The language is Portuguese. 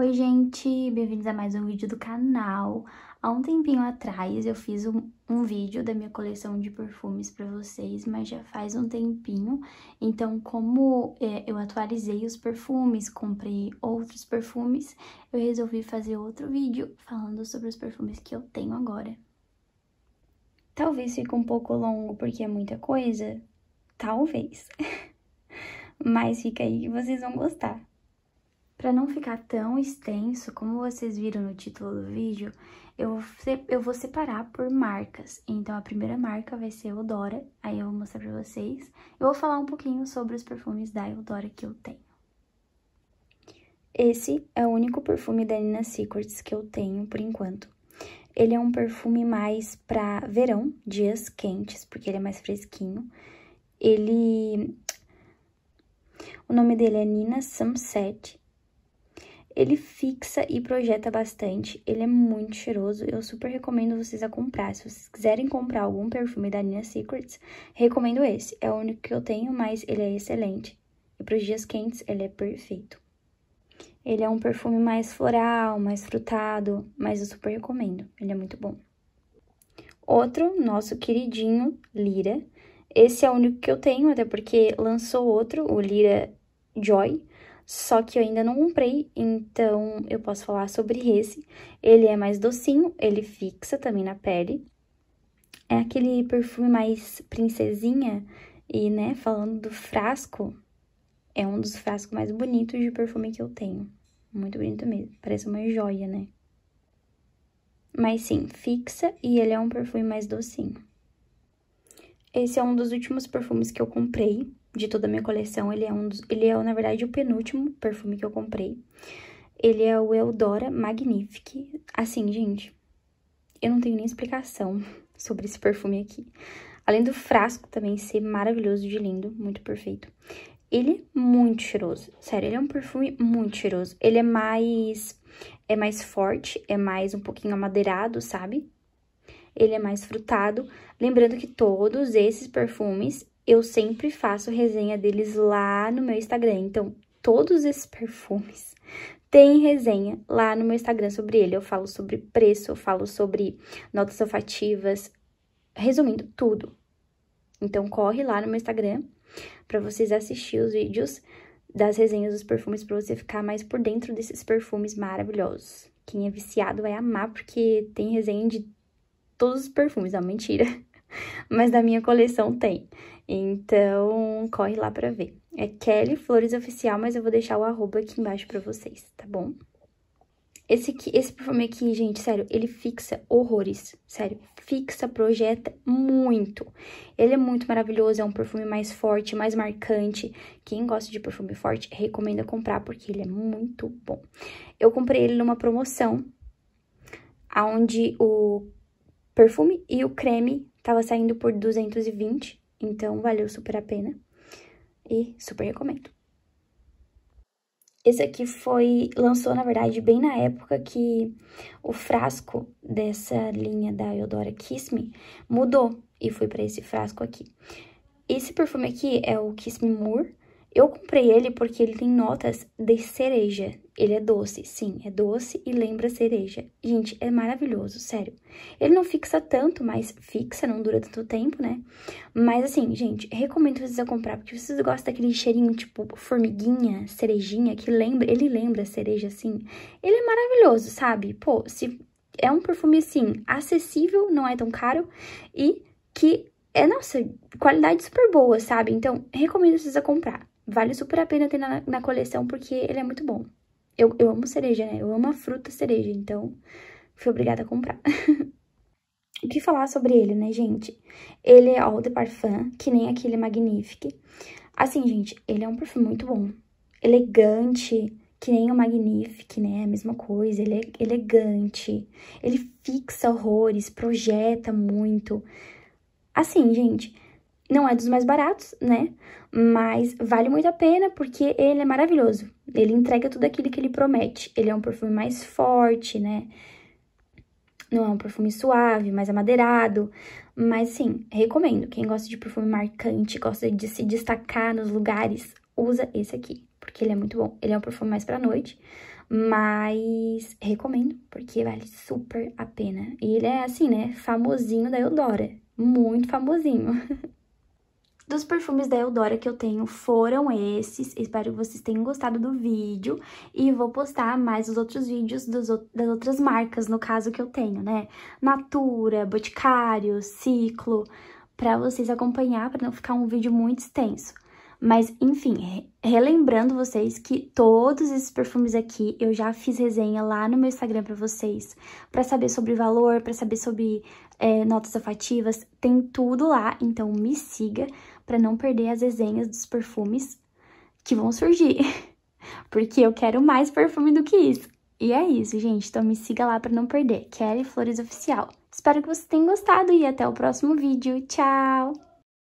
Oi gente, bem-vindos a mais um vídeo do canal. Há um tempinho atrás eu fiz um, um vídeo da minha coleção de perfumes para vocês, mas já faz um tempinho. Então, como é, eu atualizei os perfumes, comprei outros perfumes, eu resolvi fazer outro vídeo falando sobre os perfumes que eu tenho agora. Talvez fique um pouco longo porque é muita coisa, talvez, mas fica aí que vocês vão gostar. Para não ficar tão extenso, como vocês viram no título do vídeo, eu vou, separar por marcas. Então, a primeira marca vai ser Eudora, aí eu vou mostrar para vocês. Eu vou falar um pouquinho sobre os perfumes da Eudora que eu tenho. Esse é o único perfume da Nina Secrets que eu tenho por enquanto. Ele é um perfume mais para verão, dias quentes, porque ele é mais fresquinho. Ele... O nome dele é Nina Sunset ele fixa e projeta bastante, ele é muito cheiroso, eu super recomendo vocês a comprar. Se vocês quiserem comprar algum perfume da linha Secrets, recomendo esse. É o único que eu tenho, mas ele é excelente. E para os dias quentes, ele é perfeito. Ele é um perfume mais floral, mais frutado, mas eu super recomendo, ele é muito bom. Outro, nosso queridinho, Lira. Esse é o único que eu tenho, até porque lançou outro, o Lira Joy, só que eu ainda não comprei, então eu posso falar sobre esse. Ele é mais docinho, ele fixa também na pele. É aquele perfume mais princesinha e, né, falando do frasco, é um dos frascos mais bonitos de perfume que eu tenho. Muito bonito mesmo, parece uma joia, né? Mas sim, fixa e ele é um perfume mais docinho. Esse é um dos últimos perfumes que eu comprei de toda a minha coleção. Ele é, um dos, ele é, na verdade, o penúltimo perfume que eu comprei. Ele é o Eudora Magnifique. Assim, gente, eu não tenho nem explicação sobre esse perfume aqui. Além do frasco também ser maravilhoso de lindo, muito perfeito. Ele é muito cheiroso, sério, ele é um perfume muito cheiroso. Ele é mais é mais forte, é mais um pouquinho amadeirado, sabe? Ele é mais frutado. Lembrando que todos esses perfumes eu sempre faço resenha deles lá no meu Instagram. Então, todos esses perfumes têm resenha lá no meu Instagram sobre ele. Eu falo sobre preço, eu falo sobre notas olfativas, resumindo tudo. Então, corre lá no meu Instagram para vocês assistir os vídeos das resenhas dos perfumes para você ficar mais por dentro desses perfumes maravilhosos. Quem é viciado vai amar porque tem resenha de todos os perfumes, é uma mentira. mas na minha coleção tem. Então, corre lá pra ver. É Kelly Flores Oficial, mas eu vou deixar o arroba aqui embaixo pra vocês, tá bom? Esse, aqui, esse perfume aqui, gente, sério, ele fixa horrores, sério, fixa, projeta muito. Ele é muito maravilhoso, é um perfume mais forte, mais marcante. Quem gosta de perfume forte, recomenda comprar, porque ele é muito bom. Eu comprei ele numa promoção, onde o perfume e o creme Tava saindo por 220, então valeu super a pena e super recomendo. Esse aqui foi, lançou na verdade bem na época que o frasco dessa linha da Eudora Kiss Me mudou e foi para esse frasco aqui. Esse perfume aqui é o Kiss Me More, eu comprei ele porque ele tem notas de cereja. Ele é doce, sim, é doce e lembra cereja. Gente, é maravilhoso, sério. Ele não fixa tanto, mas fixa, não dura tanto tempo, né? Mas assim, gente, recomendo vocês a comprar, porque vocês gostam daquele cheirinho tipo formiguinha, cerejinha, que lembra, ele lembra cereja, assim. Ele é maravilhoso, sabe? Pô, se é um perfume, assim, acessível, não é tão caro e que é, nossa, qualidade super boa, sabe? Então, recomendo vocês a comprar. Vale super a pena ter na, na coleção, porque ele é muito bom. Eu, eu amo cereja, né? Eu amo a fruta cereja, então fui obrigada a comprar. o que falar sobre ele, né, gente? Ele é Eau de Parfum, que nem aquele Magnifique. Assim, gente, ele é um perfume muito bom. Elegante, que nem o Magnifique, né? A mesma coisa, ele é elegante. Ele fixa horrores, projeta muito. Assim, gente, não é dos mais baratos, né? Mas vale muito a pena porque ele é maravilhoso. Ele entrega tudo aquilo que ele promete. Ele é um perfume mais forte, né? Não é um perfume suave, mais amadeirado. Mas, sim, recomendo. Quem gosta de perfume marcante, gosta de se destacar nos lugares, usa esse aqui. Porque ele é muito bom. Ele é um perfume mais pra noite. Mas recomendo, porque vale super a pena. E ele é, assim, né? Famosinho da Eudora. Muito famosinho. Dos perfumes da Eudora que eu tenho foram esses. Espero que vocês tenham gostado do vídeo. E vou postar mais os outros vídeos dos, das outras marcas, no caso, que eu tenho, né? Natura, Boticário, Ciclo, pra vocês acompanhar, pra não ficar um vídeo muito extenso. Mas, enfim, relembrando vocês que todos esses perfumes aqui eu já fiz resenha lá no meu Instagram pra vocês, pra saber sobre valor, pra saber sobre é, notas olfativas, tem tudo lá, então me siga para não perder as resenhas dos perfumes que vão surgir. Porque eu quero mais perfume do que isso. E é isso, gente. Então me siga lá para não perder. Kelly Flores Oficial. Espero que vocês tenham gostado e até o próximo vídeo. Tchau!